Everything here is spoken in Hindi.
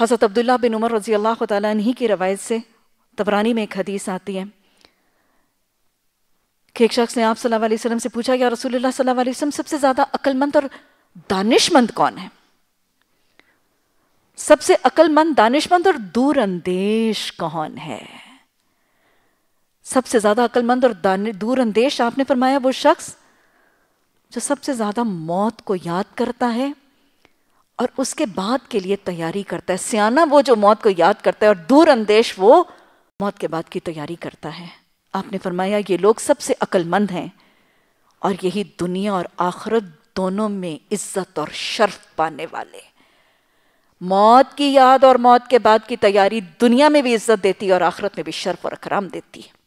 हज़रत अब्दुल्ला बिन उमर रज़ी अल्लाह तह की रवायत से तबरानी में एक हदीस आती है कि एक शख्स ने आप सल्लल्लाहु अलैहि वसल्लम से पूछा या रसूलुल्लाह सल्लल्लाहु अलैहि वसल्लम सबसे ज़्यादा अक्लमंद और दानिशमंद कौन है सबसे अक्लमंद दानिशमंद और दूर अंदेश कौन है सबसे ज़्यादा अक्लमंद और दूर अंदेश आपने फरमाया वो शख्स जो सबसे ज़्यादा मौत को याद करता है और उसके बाद के लिए तैयारी करता है सियाना वो जो मौत को याद करता है और दूर अंदेश वो मौत के बाद की तैयारी करता है आपने फरमाया ये लोग सबसे अक्लमंद हैं और यही दुनिया और आखरत दोनों में इज्जत और शर्फ पाने वाले मौत की याद और मौत के बाद की तैयारी दुनिया में भी इज्जत देती है और आखरत में भी शर्फ और अकराम देती है